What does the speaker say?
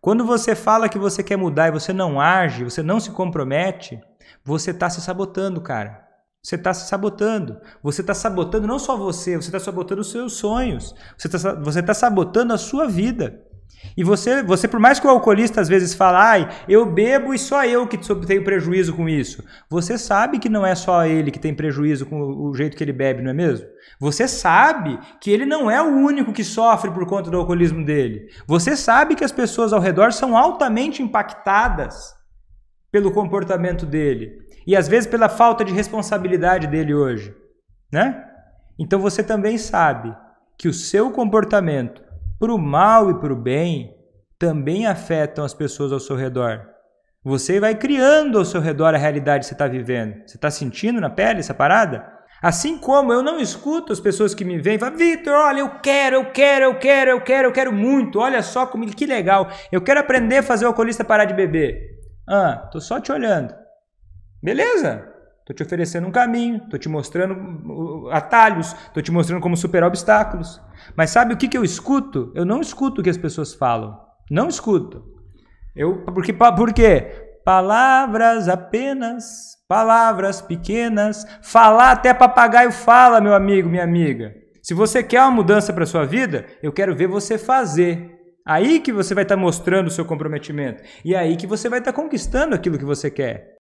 Quando você fala que você quer mudar e você não age, você não se compromete, você está se sabotando, cara. Você está se sabotando. Você está sabotando não só você, você está sabotando os seus sonhos. Você está você tá sabotando a sua vida. E você, você, por mais que o alcoolista às vezes fale, ai, eu bebo e só eu que tenho prejuízo com isso. Você sabe que não é só ele que tem prejuízo com o jeito que ele bebe, não é mesmo? Você sabe que ele não é o único que sofre por conta do alcoolismo dele. Você sabe que as pessoas ao redor são altamente impactadas pelo comportamento dele e às vezes pela falta de responsabilidade dele hoje, né? Então você também sabe que o seu comportamento para o mal e para o bem, também afetam as pessoas ao seu redor. Você vai criando ao seu redor a realidade que você está vivendo. Você está sentindo na pele essa parada? Assim como eu não escuto as pessoas que me veem e falam, Vitor, olha, eu quero, eu quero, eu quero, eu quero, eu quero muito, olha só como que legal. Eu quero aprender a fazer o alcoolista parar de beber. Ah, tô só te olhando. Beleza, Estou te oferecendo um caminho, estou te mostrando uh, uh, atalhos, estou te mostrando como superar obstáculos. Mas sabe o que, que eu escuto? Eu não escuto o que as pessoas falam. Não escuto. Eu, porque, por quê? Palavras apenas, palavras pequenas, falar até papagaio fala, meu amigo, minha amiga. Se você quer uma mudança para sua vida, eu quero ver você fazer. Aí que você vai estar tá mostrando o seu comprometimento. E aí que você vai estar tá conquistando aquilo que você quer.